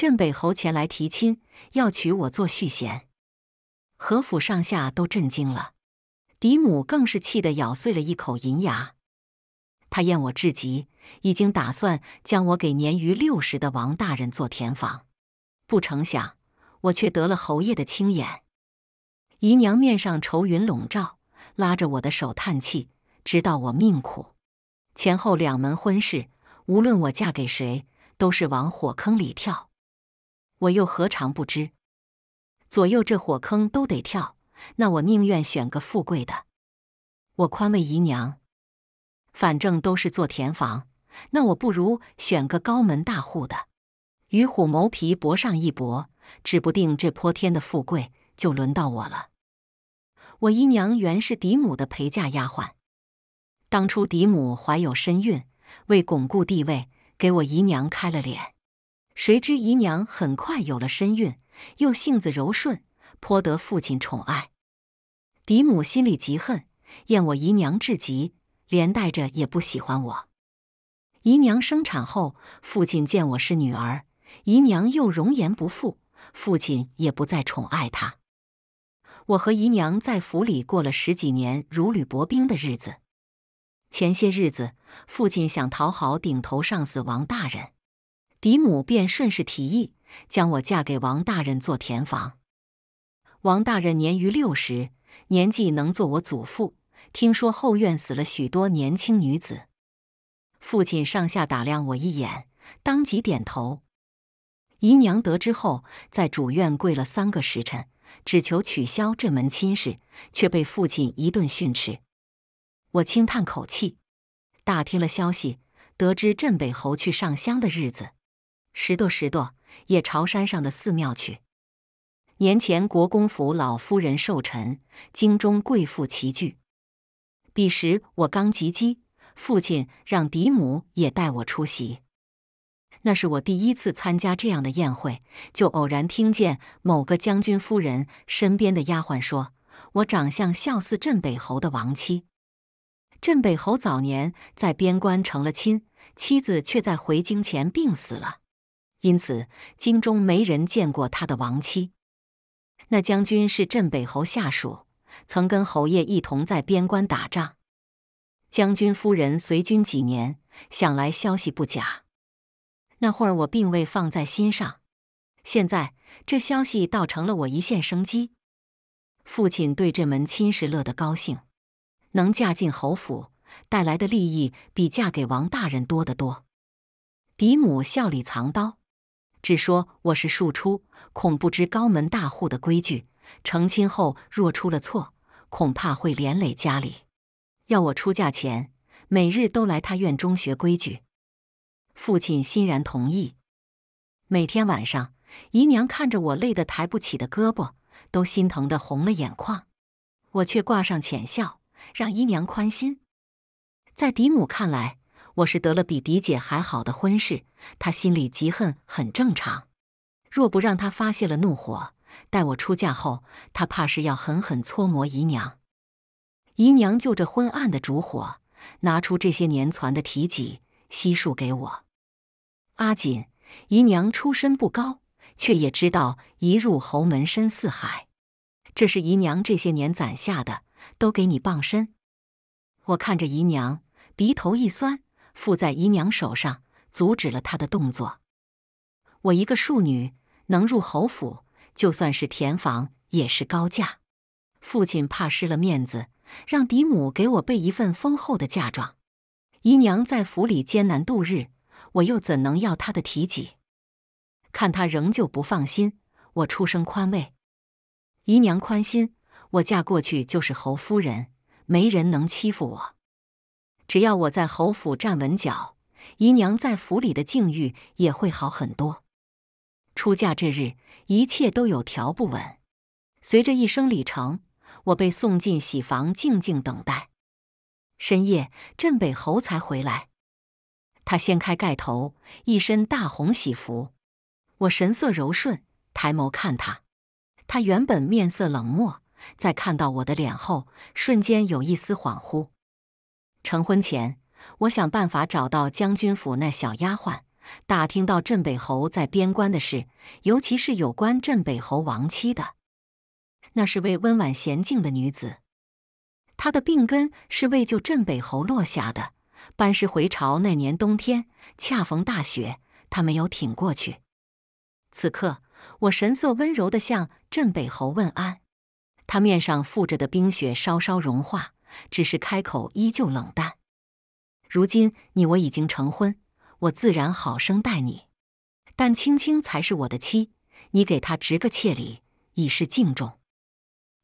镇北侯前来提亲，要娶我做续弦，何府上下都震惊了，嫡母更是气得咬碎了一口银牙。他厌我至极，已经打算将我给年逾六十的王大人做填房，不成想我却得了侯爷的青眼。姨娘面上愁云笼罩，拉着我的手叹气，知道我命苦，前后两门婚事，无论我嫁给谁，都是往火坑里跳。我又何尝不知，左右这火坑都得跳，那我宁愿选个富贵的。我宽慰姨娘，反正都是做田房，那我不如选个高门大户的，与虎谋皮，搏上一搏，指不定这泼天的富贵就轮到我了。我姨娘原是嫡母的陪嫁丫鬟，当初嫡母怀有身孕，为巩固地位，给我姨娘开了脸。谁知姨娘很快有了身孕，又性子柔顺，颇得父亲宠爱。嫡母心里极恨，厌我姨娘至极，连带着也不喜欢我。姨娘生产后，父亲见我是女儿，姨娘又容颜不复，父亲也不再宠爱她。我和姨娘在府里过了十几年如履薄冰的日子。前些日子，父亲想讨好顶头上司王大人。嫡母便顺势提议，将我嫁给王大人做田房。王大人年逾六十，年纪能做我祖父。听说后院死了许多年轻女子，父亲上下打量我一眼，当即点头。姨娘得知后，在主院跪了三个时辰，只求取消这门亲事，却被父亲一顿训斥。我轻叹口气，打听了消息，得知镇北侯去上香的日子。拾掇拾掇，也朝山上的寺庙去。年前国公府老夫人寿辰，京中贵妇齐聚。彼时我刚及笄，父亲让嫡母也带我出席。那是我第一次参加这样的宴会，就偶然听见某个将军夫人身边的丫鬟说：“我长相笑似镇北侯的亡妻。镇北侯早年在边关成了亲，妻子却在回京前病死了。”因此，京中没人见过他的亡妻。那将军是镇北侯下属，曾跟侯爷一同在边关打仗。将军夫人随军几年，想来消息不假。那会儿我并未放在心上，现在这消息倒成了我一线生机。父亲对这门亲事乐得高兴，能嫁进侯府，带来的利益比嫁给王大人多得多。嫡母笑里藏刀。只说我是庶出，恐不知高门大户的规矩。成亲后若出了错，恐怕会连累家里。要我出嫁前，每日都来他院中学规矩。父亲欣然同意。每天晚上，姨娘看着我累得抬不起的胳膊，都心疼的红了眼眶。我却挂上浅笑，让姨娘宽心。在嫡母看来。我是得了比嫡姐还好的婚事，她心里嫉恨很正常。若不让她发泄了怒火，待我出嫁后，她怕是要狠狠搓磨姨娘。姨娘就着昏暗的烛火，拿出这些年攒的提己悉数给我。阿锦，姨娘出身不高，却也知道一入侯门深似海。这是姨娘这些年攒下的，都给你傍身。我看着姨娘，鼻头一酸。附在姨娘手上，阻止了她的动作。我一个庶女能入侯府，就算是填房也是高价。父亲怕失了面子，让嫡母给我备一份丰厚的嫁妆。姨娘在府里艰难度日，我又怎能要她的体己？看她仍旧不放心，我出声宽慰：“姨娘宽心，我嫁过去就是侯夫人，没人能欺负我。”只要我在侯府站稳脚，姨娘在府里的境遇也会好很多。出嫁这日，一切都有条不紊。随着一声礼成，我被送进喜房，静静等待。深夜，镇北侯才回来。他掀开盖头，一身大红喜服。我神色柔顺，抬眸看他。他原本面色冷漠，在看到我的脸后，瞬间有一丝恍惚。成婚前，我想办法找到将军府那小丫鬟，打听到镇北侯在边关的事，尤其是有关镇北侯亡妻的。那是位温婉娴静的女子，她的病根是为救镇北侯落下的。班师回朝那年冬天，恰逢大雪，她没有挺过去。此刻，我神色温柔地向镇北侯问安，他面上覆着的冰雪稍稍融化。只是开口依旧冷淡。如今你我已经成婚，我自然好生待你。但青青才是我的妻，你给她执个妾礼，以示敬重。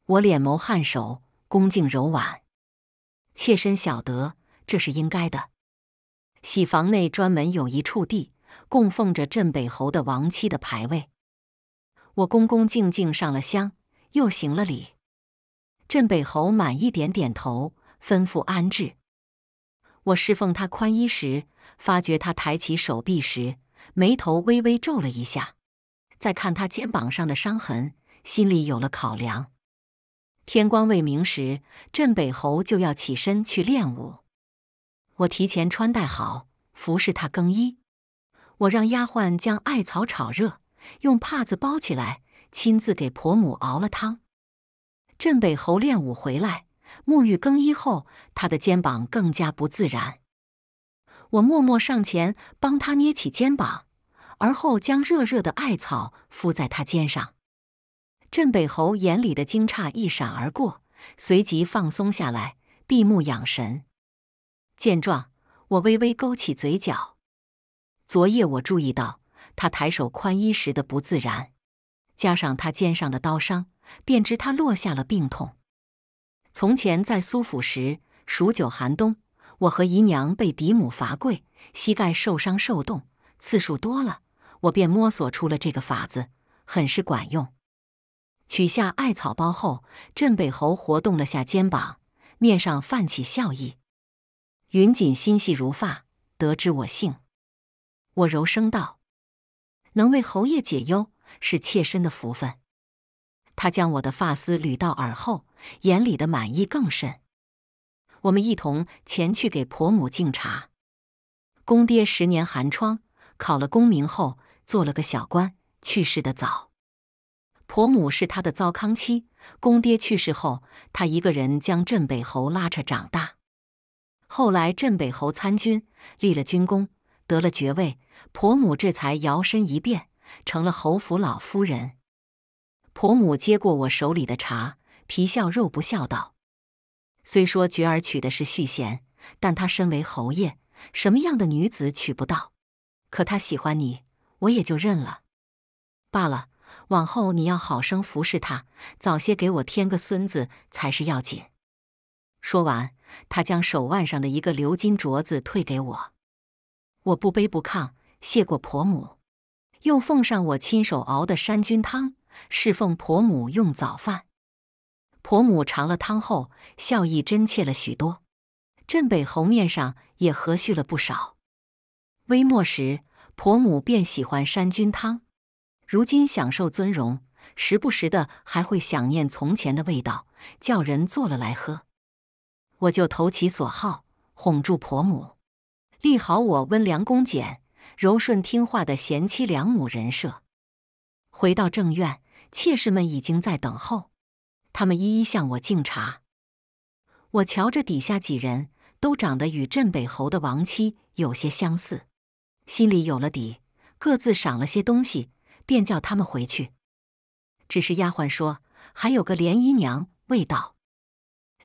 我脸眸颔首，恭敬柔婉。妾身晓得，这是应该的。喜房内专门有一处地，供奉着镇北侯的亡妻的牌位。我恭恭敬敬上了香，又行了礼。镇北侯满意，点点头，吩咐安置。我侍奉他宽衣时，发觉他抬起手臂时，眉头微微皱了一下。再看他肩膀上的伤痕，心里有了考量。天光未明时，镇北侯就要起身去练武。我提前穿戴好，服侍他更衣。我让丫鬟将艾草炒热，用帕子包起来，亲自给婆母熬了汤。镇北侯练武回来，沐浴更衣后，他的肩膀更加不自然。我默默上前帮他捏起肩膀，而后将热热的艾草敷在他肩上。镇北侯眼里的惊诧一闪而过，随即放松下来，闭目养神。见状，我微微勾起嘴角。昨夜我注意到他抬手宽衣时的不自然，加上他肩上的刀伤。便知他落下了病痛。从前在苏府时，数九寒冬，我和姨娘被嫡母罚跪，膝盖受伤受冻次数多了，我便摸索出了这个法子，很是管用。取下艾草包后，镇北侯活动了下肩膀，面上泛起笑意。云锦心细如发，得知我姓，我柔声道：“能为侯爷解忧，是妾身的福分。”他将我的发丝捋到耳后，眼里的满意更甚。我们一同前去给婆母敬茶。公爹十年寒窗，考了功名后做了个小官，去世的早。婆母是他的糟糠妻。公爹去世后，他一个人将镇北侯拉扯长大。后来镇北侯参军，立了军功，得了爵位，婆母这才摇身一变，成了侯府老夫人。婆母接过我手里的茶，皮笑肉不笑道：“虽说觉儿娶的是续弦，但她身为侯爷，什么样的女子娶不到？可他喜欢你，我也就认了。罢了，往后你要好生服侍他，早些给我添个孙子才是要紧。”说完，他将手腕上的一个鎏金镯子退给我。我不卑不亢，谢过婆母，又奉上我亲手熬的山菌汤。侍奉婆母用早饭，婆母尝了汤后，笑意真切了许多。镇北侯面上也和煦了不少。微末时，婆母便喜欢山菌汤，如今享受尊荣，时不时的还会想念从前的味道，叫人做了来喝。我就投其所好，哄住婆母，立好我温良恭俭、柔顺听话的贤妻良母人设。回到正院。妾室们已经在等候，他们一一向我敬茶。我瞧着底下几人都长得与镇北侯的王妻有些相似，心里有了底，各自赏了些东西，便叫他们回去。只是丫鬟说还有个连姨娘未到。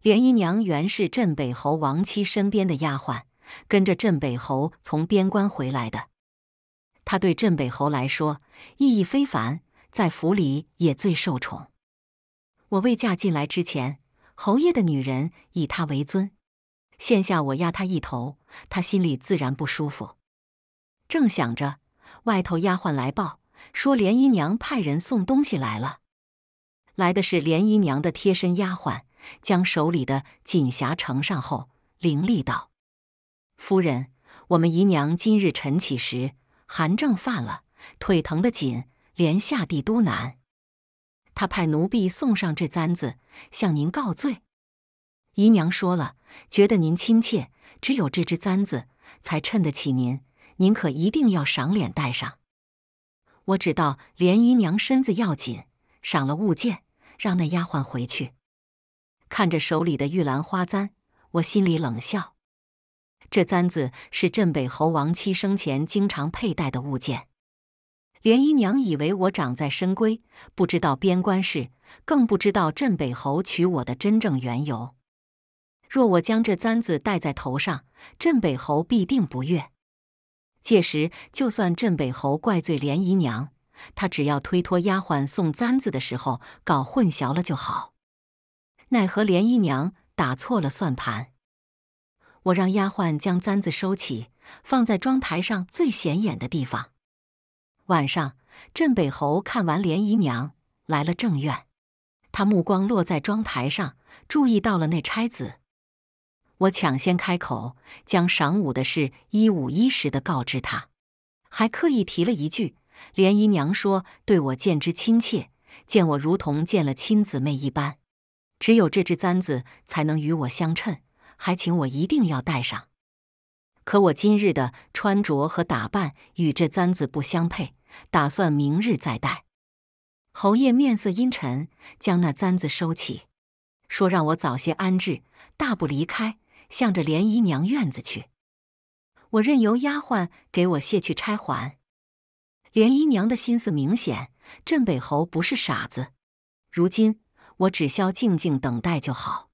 连姨娘原是镇北侯王妻身边的丫鬟，跟着镇北侯从边关回来的，她对镇北侯来说意义非凡。在府里也最受宠。我未嫁进来之前，侯爷的女人以她为尊。现下我压她一头，她心里自然不舒服。正想着，外头丫鬟来报说，连姨娘派人送东西来了。来的是连姨娘的贴身丫鬟，将手里的锦匣呈上后，伶俐道：“夫人，我们姨娘今日晨起时寒症犯了，腿疼得紧。”连下地都难，他派奴婢送上这簪子，向您告罪。姨娘说了，觉得您亲切，只有这只簪子才衬得起您，您可一定要赏脸戴上。我只道，连姨娘身子要紧，赏了物件，让那丫鬟回去。看着手里的玉兰花簪，我心里冷笑。这簪子是镇北侯王妻生前经常佩戴的物件。连姨娘以为我长在深闺，不知道边关事，更不知道镇北侯娶我的真正缘由。若我将这簪子戴在头上，镇北侯必定不悦。届时，就算镇北侯怪罪连姨娘，他只要推脱丫鬟送簪子的时候搞混淆了就好。奈何连姨娘打错了算盘。我让丫鬟将簪子收起，放在妆台上最显眼的地方。晚上，镇北侯看完莲姨娘来了正院，他目光落在妆台上，注意到了那钗子。我抢先开口，将晌午的事一五一十的告知他，还刻意提了一句：莲姨娘说对我见之亲切，见我如同见了亲姊妹一般。只有这支簪子才能与我相称，还请我一定要戴上。可我今日的穿着和打扮与这簪子不相配。打算明日再带。侯爷面色阴沉，将那簪子收起，说让我早些安置，大步离开，向着莲姨娘院子去。我任由丫鬟给我卸去钗环。莲姨娘的心思明显，镇北侯不是傻子。如今我只消静静等待就好。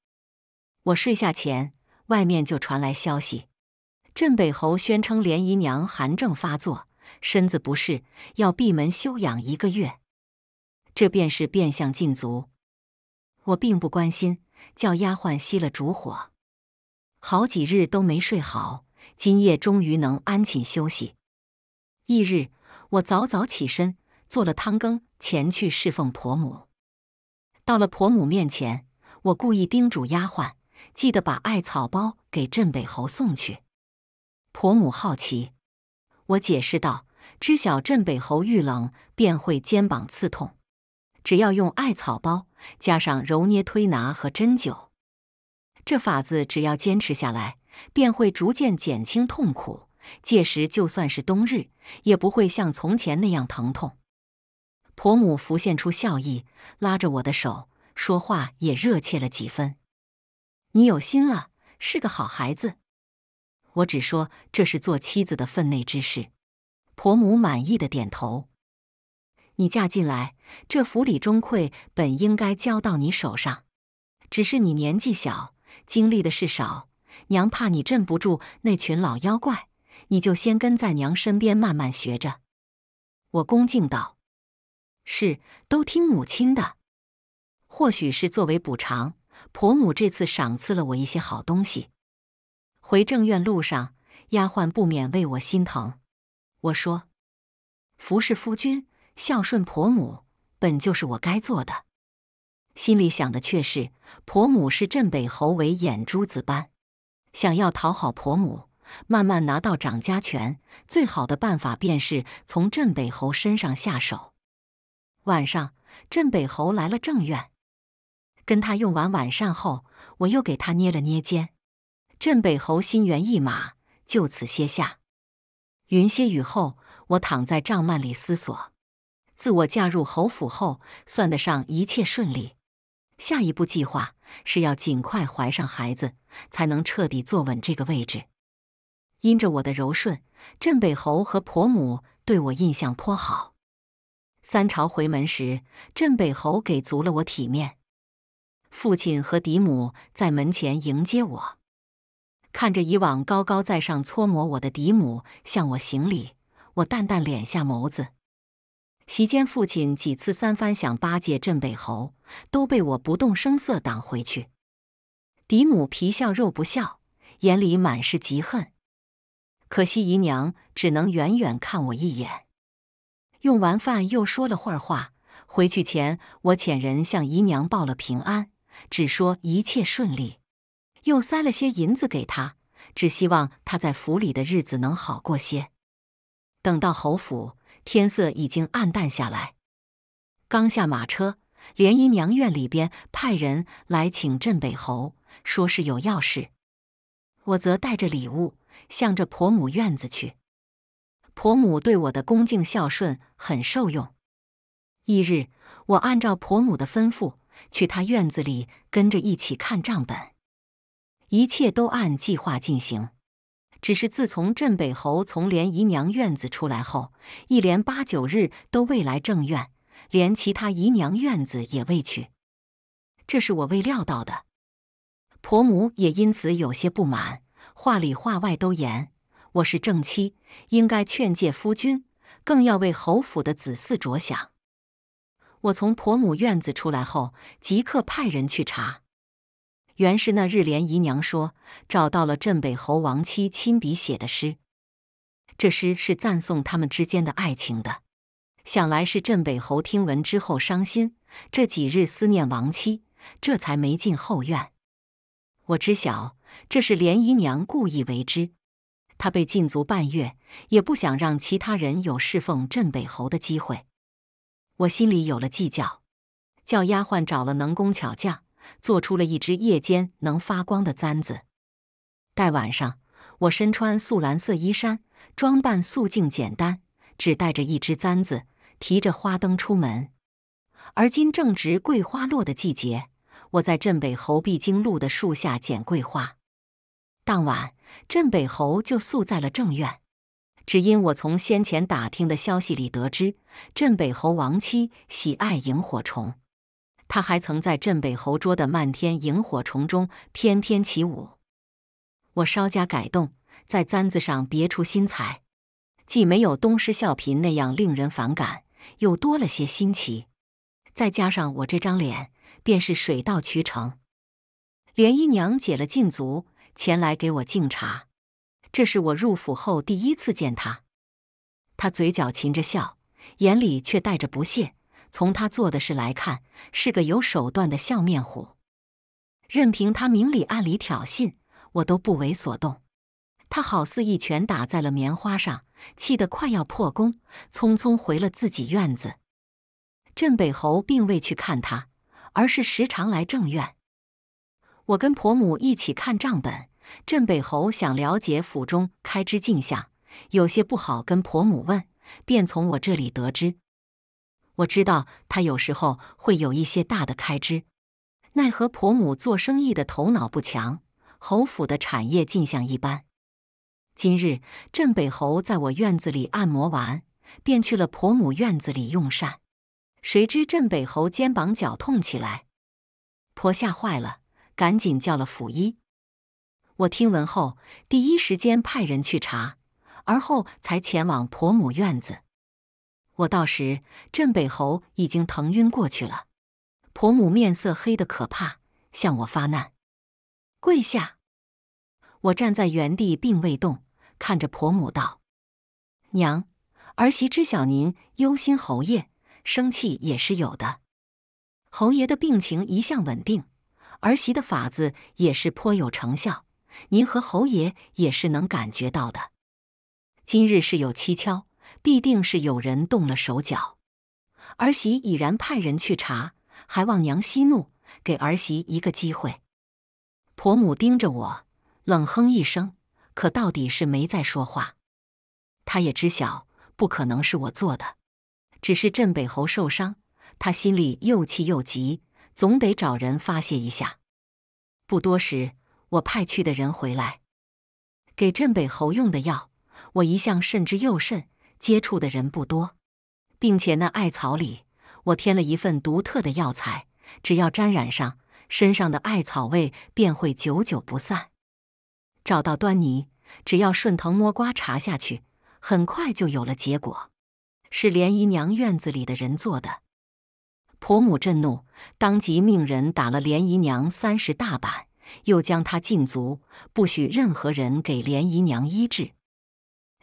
我睡下前，外面就传来消息，镇北侯宣称莲姨娘寒症发作。身子不适，要闭门休养一个月，这便是变相禁足。我并不关心，叫丫鬟熄了烛火。好几日都没睡好，今夜终于能安寝休息。翌日，我早早起身，做了汤羹，前去侍奉婆母。到了婆母面前，我故意叮嘱丫鬟，记得把艾草包给镇北侯送去。婆母好奇。我解释道：“知晓镇北侯遇冷便会肩膀刺痛，只要用艾草包加上揉捏、推拿和针灸，这法子只要坚持下来，便会逐渐减轻痛苦。届时就算是冬日，也不会像从前那样疼痛。”婆母浮现出笑意，拉着我的手，说话也热切了几分：“你有心了，是个好孩子。”我只说这是做妻子的分内之事，婆母满意的点头。你嫁进来，这府里中馈本应该交到你手上，只是你年纪小，经历的事少，娘怕你镇不住那群老妖怪，你就先跟在娘身边慢慢学着。我恭敬道：“是，都听母亲的。”或许是作为补偿，婆母这次赏赐了我一些好东西。回正院路上，丫鬟不免为我心疼。我说：“服侍夫君，孝顺婆母，本就是我该做的。”心里想的却是，婆母是镇北侯为眼珠子般，想要讨好婆母，慢慢拿到掌家权，最好的办法便是从镇北侯身上下手。晚上，镇北侯来了正院，跟他用完晚膳后，我又给他捏了捏肩。镇北侯心猿意马，就此歇下。云歇雨后，我躺在帐幔里思索：自我嫁入侯府后，算得上一切顺利。下一步计划是要尽快怀上孩子，才能彻底坐稳这个位置。因着我的柔顺，镇北侯和婆母对我印象颇好。三朝回门时，镇北侯给足了我体面。父亲和嫡母在门前迎接我。看着以往高高在上搓磨我的嫡母向我行礼，我淡淡敛下眸子。席间，父亲几次三番想巴结镇北侯，都被我不动声色挡回去。嫡母皮笑肉不笑，眼里满是嫉恨。可惜姨娘只能远远看我一眼。用完饭又说了会儿话，回去前我遣人向姨娘报了平安，只说一切顺利。又塞了些银子给他，只希望他在府里的日子能好过些。等到侯府，天色已经暗淡下来。刚下马车，连姨娘院里边派人来请镇北侯，说是有要事。我则带着礼物，向着婆母院子去。婆母对我的恭敬孝顺很受用。翌日，我按照婆母的吩咐，去她院子里跟着一起看账本。一切都按计划进行，只是自从镇北侯从连姨娘院子出来后，一连八九日都未来正院，连其他姨娘院子也未去，这是我未料到的。婆母也因此有些不满，话里话外都言我是正妻，应该劝诫夫君，更要为侯府的子嗣着想。我从婆母院子出来后，即刻派人去查。原是那日，莲姨娘说找到了镇北侯王妻亲笔写的诗，这诗是赞颂他们之间的爱情的。想来是镇北侯听闻之后伤心，这几日思念亡妻，这才没进后院。我知晓这是莲姨娘故意为之，她被禁足半月，也不想让其他人有侍奉镇北侯的机会。我心里有了计较，叫丫鬟找了能工巧匠。做出了一只夜间能发光的簪子。待晚上，我身穿素蓝色衣衫，装扮素净简单，只带着一只簪子，提着花灯出门。而今正值桂花落的季节，我在镇北侯必经路的树下捡桂花。当晚，镇北侯就宿在了正院，只因我从先前打听的消息里得知，镇北侯王妻喜爱萤火虫。他还曾在镇北侯捉的漫天萤火虫中翩翩起舞。我稍加改动，在簪子上别出心裁，既没有东施效颦那样令人反感，又多了些新奇。再加上我这张脸，便是水到渠成。莲姨娘解了禁足，前来给我敬茶。这是我入府后第一次见她。她嘴角噙着笑，眼里却带着不屑。从他做的事来看，是个有手段的笑面虎。任凭他明里暗里挑衅，我都不为所动。他好似一拳打在了棉花上，气得快要破功，匆匆回了自己院子。镇北侯并未去看他，而是时常来正院。我跟婆母一起看账本。镇北侯想了解府中开支进项，有些不好跟婆母问，便从我这里得知。我知道他有时候会有一些大的开支，奈何婆母做生意的头脑不强，侯府的产业进项一般。今日镇北侯在我院子里按摩完，便去了婆母院子里用膳，谁知镇北侯肩膀脚痛起来，婆吓坏了，赶紧叫了府医。我听闻后，第一时间派人去查，而后才前往婆母院子。我到时，镇北侯已经疼晕过去了。婆母面色黑的可怕，向我发难，跪下。我站在原地并未动，看着婆母道：“娘，儿媳知晓您忧心侯爷，生气也是有的。侯爷的病情一向稳定，儿媳的法子也是颇有成效，您和侯爷也是能感觉到的。今日是有蹊跷。”必定是有人动了手脚，儿媳已然派人去查，还望娘息怒，给儿媳一个机会。婆母盯着我，冷哼一声，可到底是没再说话。她也知晓不可能是我做的，只是镇北侯受伤，她心里又气又急，总得找人发泄一下。不多时，我派去的人回来，给镇北侯用的药，我一向慎之又慎。接触的人不多，并且那艾草里我添了一份独特的药材，只要沾染上，身上的艾草味便会久久不散。找到端倪，只要顺藤摸瓜查下去，很快就有了结果。是连姨娘院子里的人做的。婆母震怒，当即命人打了连姨娘三十大板，又将她禁足，不许任何人给连姨娘医治。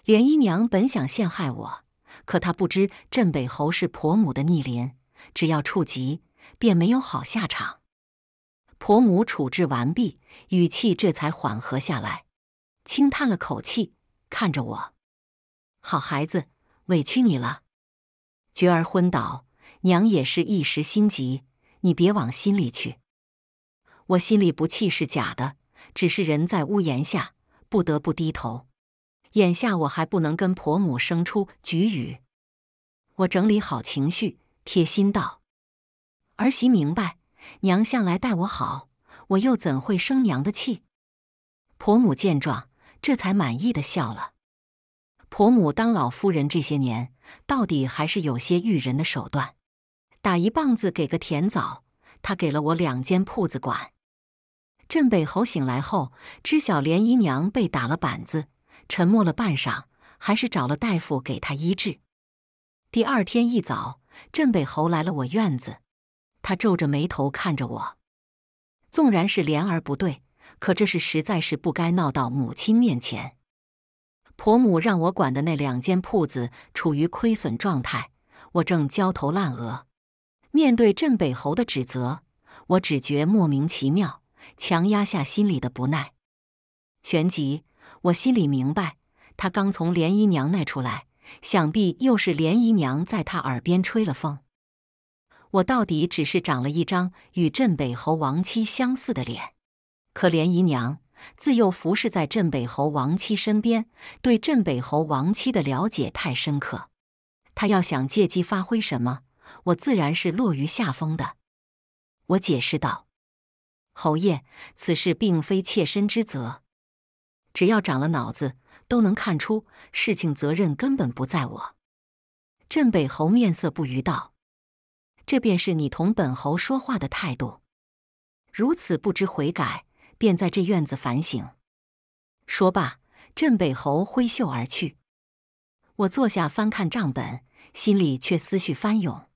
连姨娘本想陷害我，可她不知镇北侯是婆母的逆鳞，只要触及，便没有好下场。婆母处置完毕，语气这才缓和下来，轻叹了口气，看着我：“好孩子，委屈你了。觉儿昏倒，娘也是一时心急，你别往心里去。”我心里不气是假的，只是人在屋檐下，不得不低头。眼下我还不能跟婆母生出龃语。我整理好情绪，贴心道：“儿媳明白，娘向来待我好，我又怎会生娘的气？”婆母见状，这才满意的笑了。婆母当老夫人这些年，到底还是有些育人的手段，打一棒子给个甜枣。她给了我两间铺子管。镇北侯醒来后，知晓莲姨娘被打了板子。沉默了半晌，还是找了大夫给他医治。第二天一早，镇北侯来了我院子，他皱着眉头看着我。纵然是莲儿不对，可这事实在是不该闹到母亲面前。婆母让我管的那两间铺子处于亏损状态，我正焦头烂额。面对镇北侯的指责，我只觉莫名其妙，强压下心里的不耐。旋即。我心里明白，他刚从莲姨娘那出来，想必又是莲姨娘在他耳边吹了风。我到底只是长了一张与镇北侯王妻相似的脸，可莲姨娘自幼服侍在镇北侯王妻身边，对镇北侯王妻的了解太深刻。她要想借机发挥什么，我自然是落于下风的。我解释道：“侯爷，此事并非妾身之责。”只要长了脑子，都能看出事情责任根本不在我。镇北侯面色不愉道：“这便是你同本侯说话的态度，如此不知悔改，便在这院子反省。”说罢，镇北侯挥袖而去。我坐下翻看账本，心里却思绪翻涌。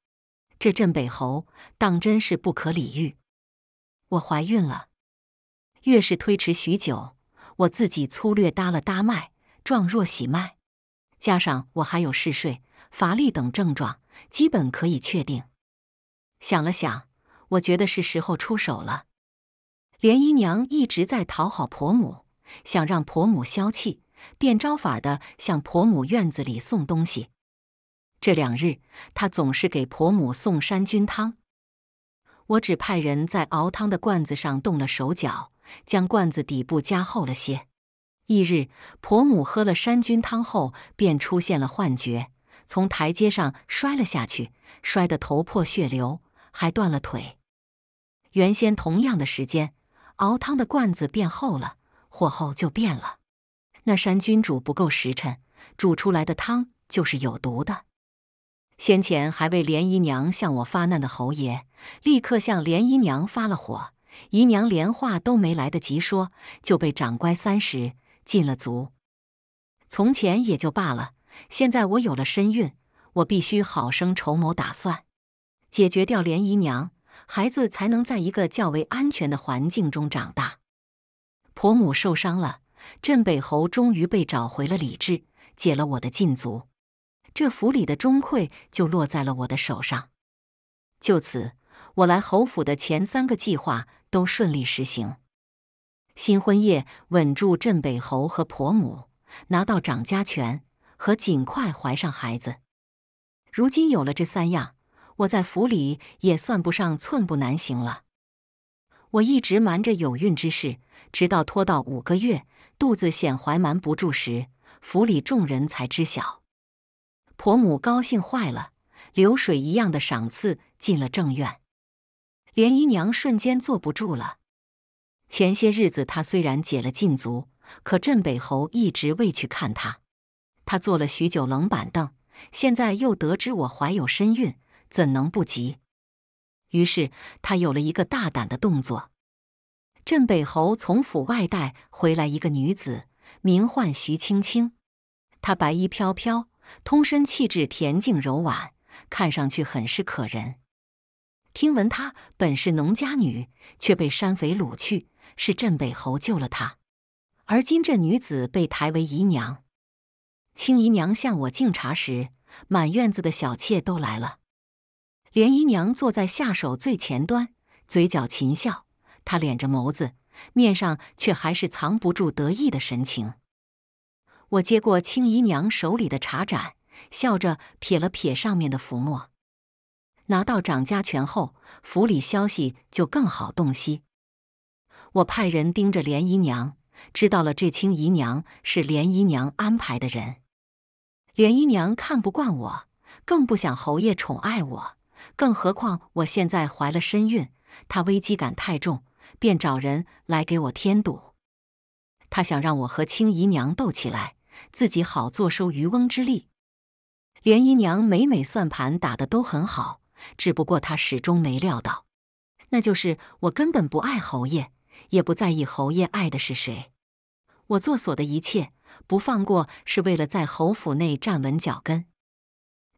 这镇北侯当真是不可理喻。我怀孕了，越是推迟许久。我自己粗略搭了搭脉，状若喜脉，加上我还有嗜睡、乏力等症状，基本可以确定。想了想，我觉得是时候出手了。莲姨娘一直在讨好婆母，想让婆母消气，变招法的向婆母院子里送东西。这两日，她总是给婆母送山菌汤。我只派人在熬汤的罐子上动了手脚。将罐子底部加厚了些。翌日，婆母喝了山菌汤后，便出现了幻觉，从台阶上摔了下去，摔得头破血流，还断了腿。原先同样的时间，熬汤的罐子变厚了，火候就变了。那山菌煮不够时辰，煮出来的汤就是有毒的。先前还为莲姨娘向我发难的侯爷，立刻向莲姨娘发了火。姨娘连话都没来得及说，就被长官三十禁了足。从前也就罢了，现在我有了身孕，我必须好生筹谋打算，解决掉连姨娘，孩子才能在一个较为安全的环境中长大。婆母受伤了，镇北侯终于被找回了理智，解了我的禁足，这府里的钟馈就落在了我的手上。就此，我来侯府的前三个计划。都顺利实行。新婚夜稳住镇北侯和婆母，拿到掌家权和尽快怀上孩子。如今有了这三样，我在府里也算不上寸步难行了。我一直瞒着有孕之事，直到拖到五个月，肚子显怀瞒不住时，府里众人才知晓。婆母高兴坏了，流水一样的赏赐进了正院。连姨娘瞬间坐不住了。前些日子她虽然解了禁足，可镇北侯一直未去看她，她坐了许久冷板凳。现在又得知我怀有身孕，怎能不急？于是她有了一个大胆的动作。镇北侯从府外带回来一个女子，名唤徐青青。她白衣飘飘，通身气质恬静柔婉，看上去很是可人。听闻她本是农家女，却被山匪掳去，是镇北侯救了她。而今这女子被抬为姨娘。青姨娘向我敬茶时，满院子的小妾都来了。莲姨娘坐在下手最前端，嘴角噙笑，她敛着眸子，面上却还是藏不住得意的神情。我接过青姨娘手里的茶盏，笑着撇了撇上面的浮沫。拿到掌家权后，府里消息就更好洞悉。我派人盯着莲姨娘，知道了这青姨娘是莲姨娘安排的人。莲姨娘看不惯我，更不想侯爷宠爱我，更何况我现在怀了身孕，她危机感太重，便找人来给我添堵。她想让我和青姨娘斗起来，自己好坐收渔翁之利。莲姨娘每每算盘打的都很好。只不过他始终没料到，那就是我根本不爱侯爷，也不在意侯爷爱的是谁。我做所的一切不放过，是为了在侯府内站稳脚跟。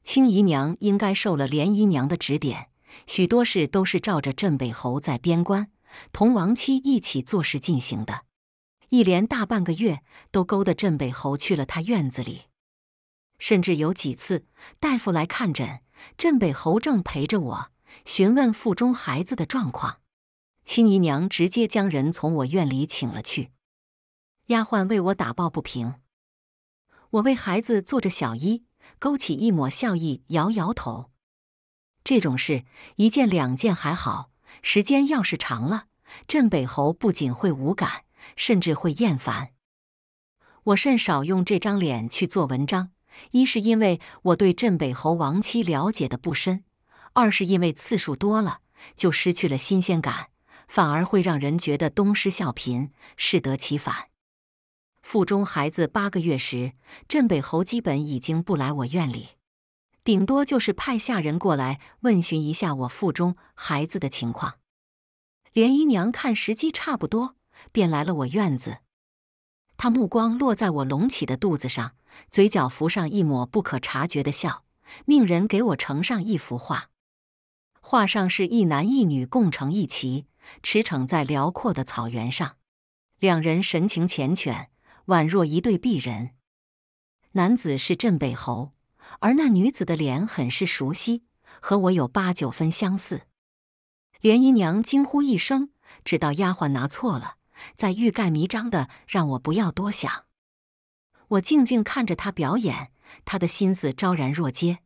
青姨娘应该受了莲姨娘的指点，许多事都是照着镇北侯在边关同亡妻一起做事进行的。一连大半个月，都勾得镇北侯去了他院子里，甚至有几次大夫来看诊。镇北侯正陪着我询问腹中孩子的状况，青姨娘直接将人从我院里请了去。丫鬟为我打抱不平，我为孩子做着小衣，勾起一抹笑意，摇摇头。这种事一件两件还好，时间要是长了，镇北侯不仅会无感，甚至会厌烦。我甚少用这张脸去做文章。一是因为我对镇北侯王妻了解的不深，二是因为次数多了就失去了新鲜感，反而会让人觉得东施效颦，适得其反。腹中孩子八个月时，镇北侯基本已经不来我院里，顶多就是派下人过来问询一下我腹中孩子的情况。连姨娘看时机差不多，便来了我院子。她目光落在我隆起的肚子上。嘴角浮上一抹不可察觉的笑，命人给我呈上一幅画。画上是一男一女共乘一骑，驰骋在辽阔的草原上，两人神情缱绻，宛若一对璧人。男子是镇北侯，而那女子的脸很是熟悉，和我有八九分相似。连姨娘惊呼一声，知道丫鬟拿错了，再欲盖弥彰的让我不要多想。我静静看着他表演，他的心思昭然若揭。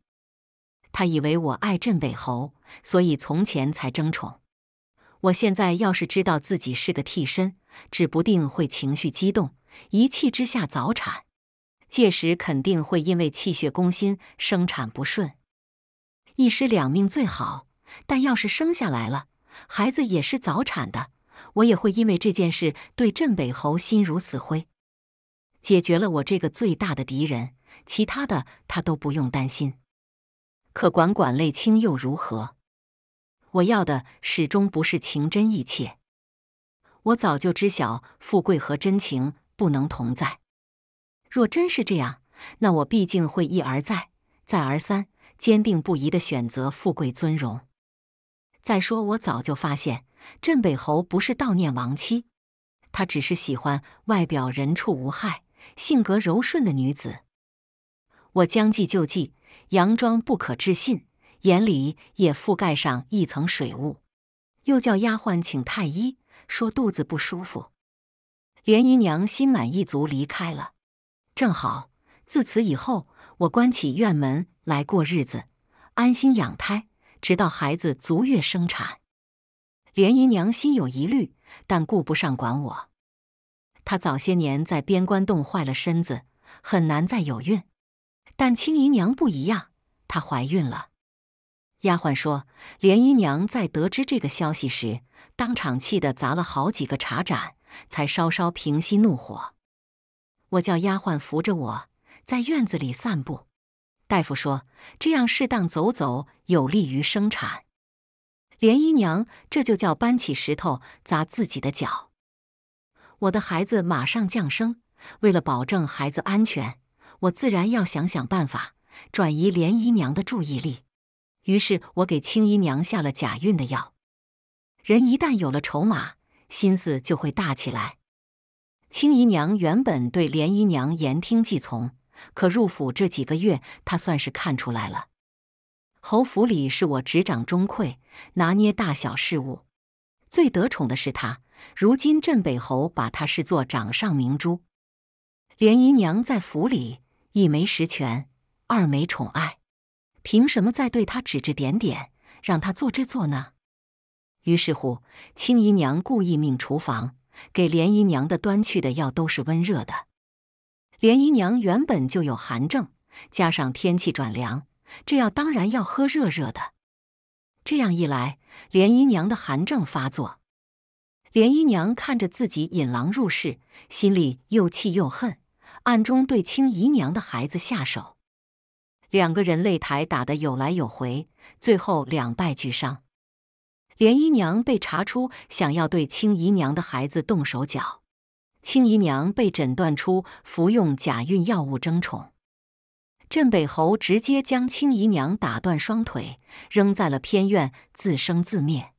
他以为我爱镇北侯，所以从前才争宠。我现在要是知道自己是个替身，指不定会情绪激动，一气之下早产。届时肯定会因为气血攻心，生产不顺，一尸两命最好。但要是生下来了，孩子也是早产的，我也会因为这件事对镇北侯心如死灰。解决了我这个最大的敌人，其他的他都不用担心。可管管泪卿又如何？我要的始终不是情真意切。我早就知晓富贵和真情不能同在。若真是这样，那我毕竟会一而再、再而三、坚定不移的选择富贵尊荣。再说，我早就发现镇北侯不是悼念亡妻，他只是喜欢外表人畜无害。性格柔顺的女子，我将计就计，佯装不可置信，眼里也覆盖上一层水雾，又叫丫鬟请太医，说肚子不舒服。连姨娘心满意足离开了。正好自此以后，我关起院门来过日子，安心养胎，直到孩子足月生产。连姨娘心有疑虑，但顾不上管我。她早些年在边关冻坏了身子，很难再有孕。但青姨娘不一样，她怀孕了。丫鬟说，连姨娘在得知这个消息时，当场气得砸了好几个茶盏，才稍稍平息怒火。我叫丫鬟扶着我，在院子里散步。大夫说，这样适当走走有利于生产。连姨娘这就叫搬起石头砸自己的脚。我的孩子马上降生，为了保证孩子安全，我自然要想想办法转移莲姨娘的注意力。于是我给青姨娘下了假孕的药。人一旦有了筹码，心思就会大起来。青姨娘原本对莲姨娘言听计从，可入府这几个月，她算是看出来了。侯府里是我执掌中馈，拿捏大小事务，最得宠的是她。如今镇北侯把她视作掌上明珠，连姨娘在府里一没实权，二没宠爱，凭什么再对她指指点点，让她做这做那？于是乎，青姨娘故意命厨房给连姨娘的端去的药都是温热的。连姨娘原本就有寒症，加上天气转凉，这药当然要喝热热的。这样一来，连姨娘的寒症发作。连姨娘看着自己引狼入室，心里又气又恨，暗中对青姨娘的孩子下手。两个人擂台打得有来有回，最后两败俱伤。连姨娘被查出想要对青姨娘的孩子动手脚，青姨娘被诊断出服用假孕药物争宠。镇北侯直接将青姨娘打断双腿，扔在了偏院自生自灭。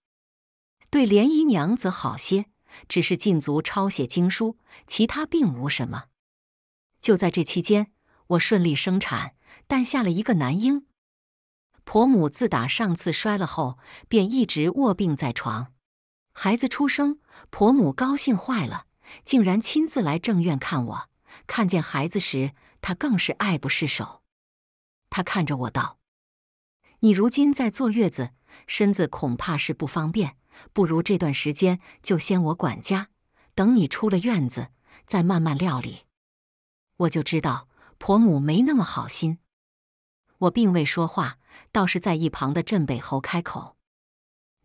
对莲姨娘则好些，只是禁足抄写经书，其他并无什么。就在这期间，我顺利生产，诞下了一个男婴。婆母自打上次摔了后，便一直卧病在床。孩子出生，婆母高兴坏了，竟然亲自来正院看我。看见孩子时，她更是爱不释手。她看着我道：“你如今在坐月子，身子恐怕是不方便。”不如这段时间就先我管家，等你出了院子再慢慢料理。我就知道婆母没那么好心。我并未说话，倒是在一旁的镇北侯开口：“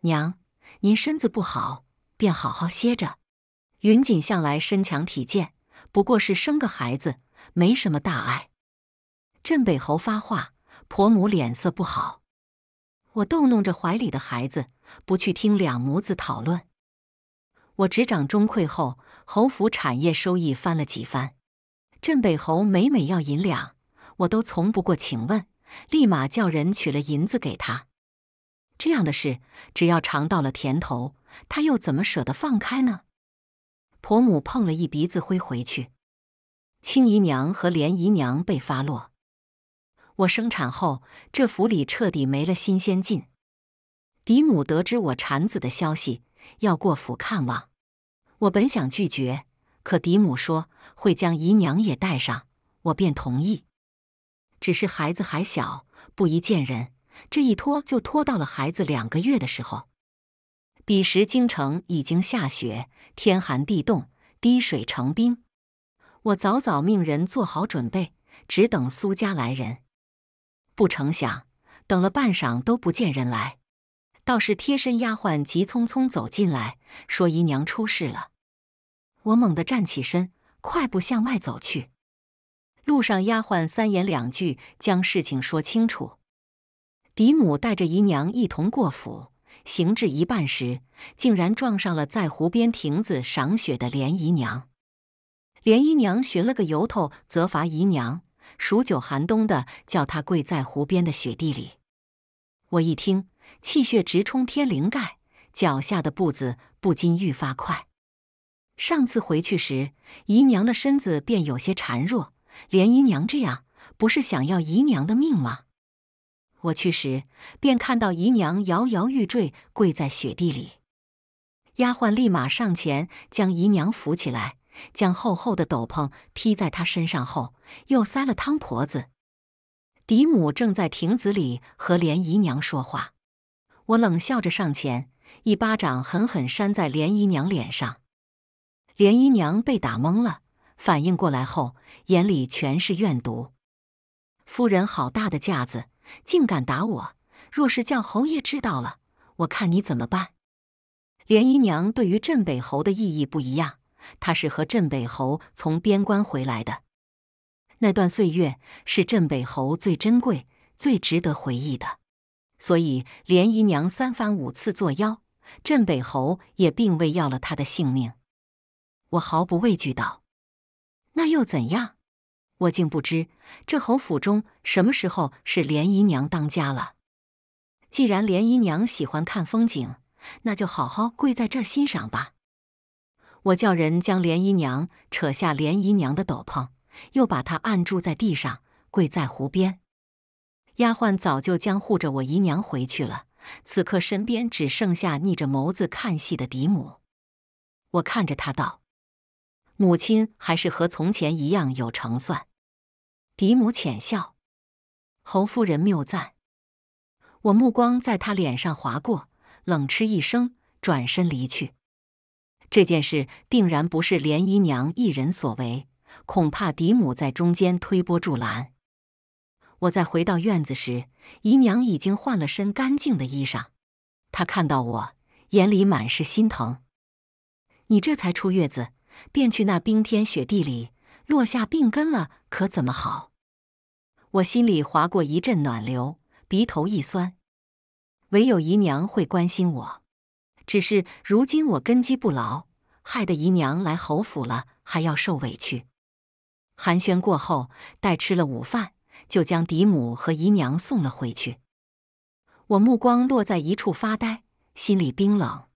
娘，您身子不好，便好好歇着。云锦向来身强体健，不过是生个孩子，没什么大碍。”镇北侯发话，婆母脸色不好。我逗弄着怀里的孩子，不去听两母子讨论。我执掌中馈后，侯府产业收益翻了几番。镇北侯每每要银两，我都从不过请问，立马叫人取了银子给他。这样的事，只要尝到了甜头，他又怎么舍得放开呢？婆母碰了一鼻子灰回去。青姨娘和莲姨娘被发落。我生产后，这府里彻底没了新鲜劲。嫡母得知我产子的消息，要过府看望。我本想拒绝，可嫡母说会将姨娘也带上，我便同意。只是孩子还小，不宜见人，这一拖就拖到了孩子两个月的时候。彼时京城已经下雪，天寒地冻，滴水成冰。我早早命人做好准备，只等苏家来人。不成想，等了半晌都不见人来，倒是贴身丫鬟急匆匆走进来说：“姨娘出事了。”我猛地站起身，快步向外走去。路上，丫鬟三言两句将事情说清楚。嫡母带着姨娘一同过府，行至一半时，竟然撞上了在湖边亭子赏雪的莲姨娘。莲姨娘寻了个由头责罚姨娘。数九寒冬的，叫她跪在湖边的雪地里。我一听，气血直冲天灵盖，脚下的步子不禁愈发快。上次回去时，姨娘的身子便有些孱弱，连姨娘这样，不是想要姨娘的命吗？我去时，便看到姨娘摇摇欲坠，跪在雪地里。丫鬟立马上前，将姨娘扶起来。将厚厚的斗篷披在他身上后，又塞了汤婆子。嫡母正在亭子里和莲姨娘说话，我冷笑着上前，一巴掌狠狠扇在莲姨娘脸上。莲姨娘被打懵了，反应过来后，眼里全是怨毒。夫人好大的架子，竟敢打我！若是叫侯爷知道了，我看你怎么办？连姨娘对于镇北侯的意义不一样。他是和镇北侯从边关回来的，那段岁月是镇北侯最珍贵、最值得回忆的。所以连姨娘三番五次作妖，镇北侯也并未要了他的性命。我毫不畏惧道：“那又怎样？我竟不知这侯府中什么时候是连姨娘当家了。既然连姨娘喜欢看风景，那就好好跪在这欣赏吧。”我叫人将莲姨娘扯下，莲姨娘的斗篷，又把她按住在地上，跪在湖边。丫鬟早就将护着我姨娘回去了，此刻身边只剩下逆着眸子看戏的嫡母。我看着她道：“母亲还是和从前一样有成算。”嫡母浅笑：“侯夫人谬赞。”我目光在她脸上划过，冷嗤一声，转身离去。这件事定然不是连姨娘一人所为，恐怕嫡母在中间推波助澜。我再回到院子时，姨娘已经换了身干净的衣裳。她看到我，眼里满是心疼。你这才出月子，便去那冰天雪地里落下病根了，可怎么好？我心里划过一阵暖流，鼻头一酸，唯有姨娘会关心我。只是如今我根基不牢，害得姨娘来侯府了，还要受委屈。寒暄过后，待吃了午饭，就将嫡母和姨娘送了回去。我目光落在一处发呆，心里冰冷。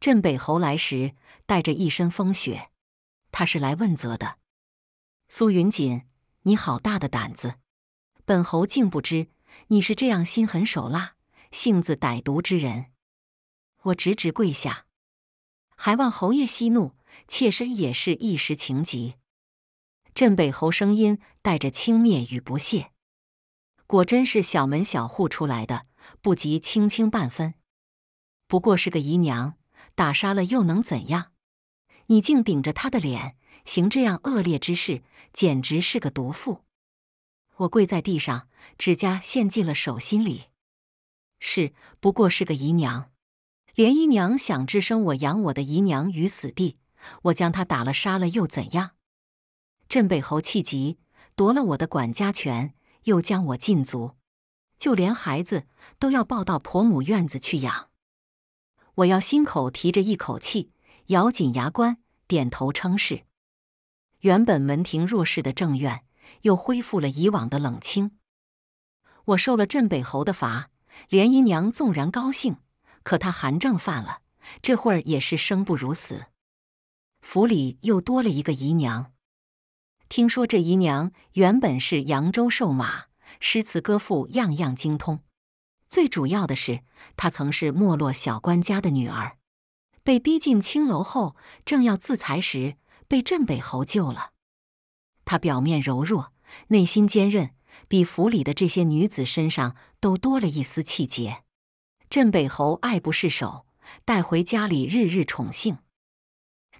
镇北侯来时带着一身风雪，他是来问责的。苏云锦，你好大的胆子！本侯竟不知你是这样心狠手辣、性子歹毒之人。我直直跪下，还望侯爷息怒。妾身也是一时情急。镇北侯声音带着轻蔑与不屑：“果真是小门小户出来的，不及青青半分。不过是个姨娘，打杀了又能怎样？你竟顶着她的脸行这样恶劣之事，简直是个毒妇！”我跪在地上，指甲陷进了手心里。是，不过是个姨娘。连姨娘想置生我养我的姨娘于死地，我将她打了杀了又怎样？镇北侯气急，夺了我的管家权，又将我禁足，就连孩子都要抱到婆母院子去养。我要心口提着一口气，咬紧牙关，点头称是。原本门庭若市的正院，又恢复了以往的冷清。我受了镇北侯的罚，连姨娘纵然高兴。可他寒症犯了，这会儿也是生不如死。府里又多了一个姨娘。听说这姨娘原本是扬州瘦马，诗词歌赋样样精通。最主要的是，她曾是没落小官家的女儿，被逼进青楼后，正要自裁时，被镇北侯救了。她表面柔弱，内心坚韧，比府里的这些女子身上都多了一丝气节。镇北侯爱不释手，带回家里日日宠幸。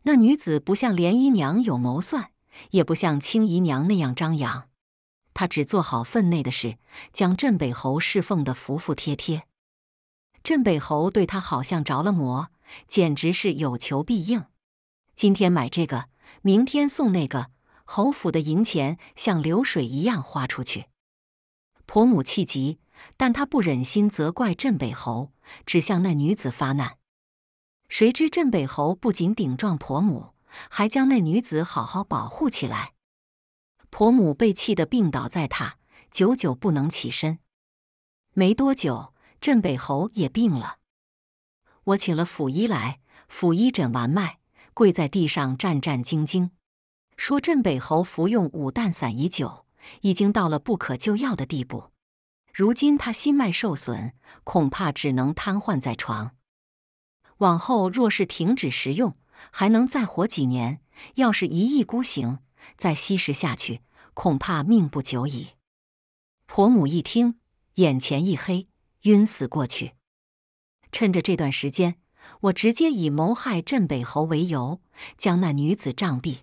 那女子不像莲姨娘有谋算，也不像青姨娘那样张扬，她只做好分内的事，将镇北侯侍奉得服服帖帖。镇北侯对她好像着了魔，简直是有求必应。今天买这个，明天送那个，侯府的银钱像流水一样花出去。婆母气急。但他不忍心责怪镇北侯，只向那女子发难。谁知镇北侯不仅顶撞婆母，还将那女子好好保护起来。婆母被气得病倒在榻，久久不能起身。没多久，镇北侯也病了。我请了府医来，府医诊完脉，跪在地上战战兢兢，说镇北侯服用五丹散已久，已经到了不可救药的地步。如今他心脉受损，恐怕只能瘫痪在床。往后若是停止食用，还能再活几年；要是一意孤行，再吸食下去，恐怕命不久矣。婆母一听，眼前一黑，晕死过去。趁着这段时间，我直接以谋害镇北侯为由，将那女子杖毙。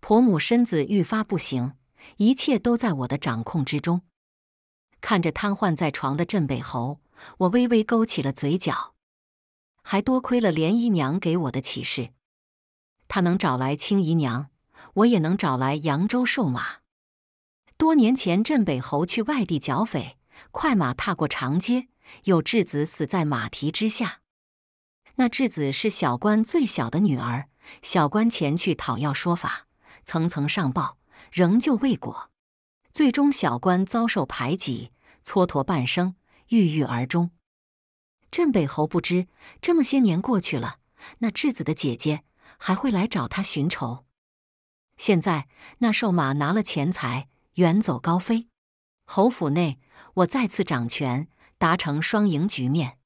婆母身子愈发不行，一切都在我的掌控之中。看着瘫痪在床的镇北侯，我微微勾起了嘴角。还多亏了莲姨娘给我的启示，她能找来青姨娘，我也能找来扬州瘦马。多年前，镇北侯去外地剿匪，快马踏过长街，有稚子死在马蹄之下。那稚子是小官最小的女儿，小官前去讨要说法，层层上报，仍旧未果。最终，小官遭受排挤，蹉跎半生，郁郁而终。镇北侯不知，这么些年过去了，那质子的姐姐还会来找他寻仇。现在，那瘦马拿了钱财，远走高飞。侯府内，我再次掌权，达成双赢局面。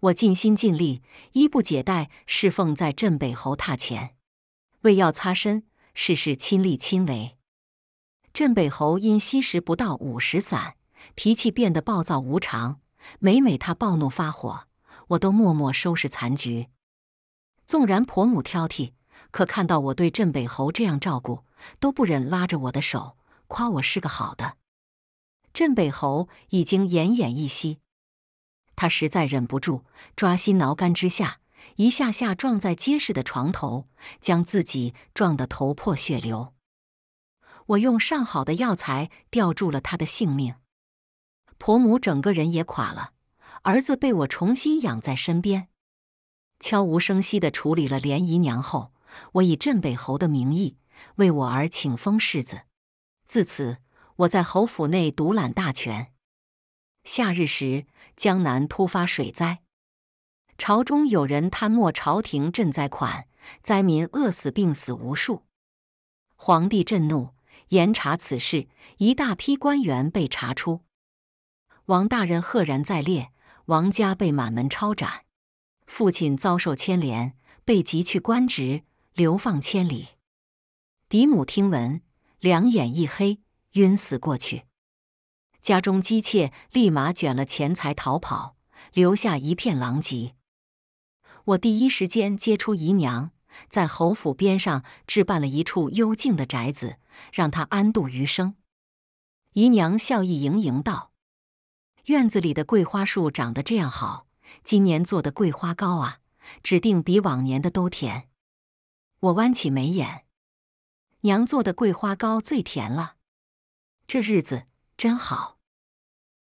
我尽心尽力，衣不解带，侍奉在镇北侯榻前，为药擦身，事事亲力亲为。镇北侯因吸食不到五十散，脾气变得暴躁无常。每每他暴怒发火，我都默默收拾残局。纵然婆母挑剔，可看到我对镇北侯这样照顾，都不忍拉着我的手，夸我是个好的。镇北侯已经奄奄一息，他实在忍不住抓心挠肝之下，一下下撞在结实的床头，将自己撞得头破血流。我用上好的药材吊住了他的性命，婆母整个人也垮了。儿子被我重新养在身边，悄无声息地处理了莲姨娘后，我以镇北侯的名义为我儿请封世子。自此，我在侯府内独揽大权。夏日时，江南突发水灾，朝中有人贪墨朝廷赈灾款，灾民饿死病死无数，皇帝震怒。严查此事，一大批官员被查出，王大人赫然在列。王家被满门抄斩，父亲遭受牵连，被急去官职，流放千里。嫡母听闻，两眼一黑，晕死过去。家中姬妾立马卷了钱财逃跑，留下一片狼藉。我第一时间接出姨娘，在侯府边上置办了一处幽静的宅子。让他安度余生。姨娘笑意盈盈道：“院子里的桂花树长得这样好，今年做的桂花糕啊，指定比往年的都甜。”我弯起眉眼：“娘做的桂花糕最甜了，这日子真好。”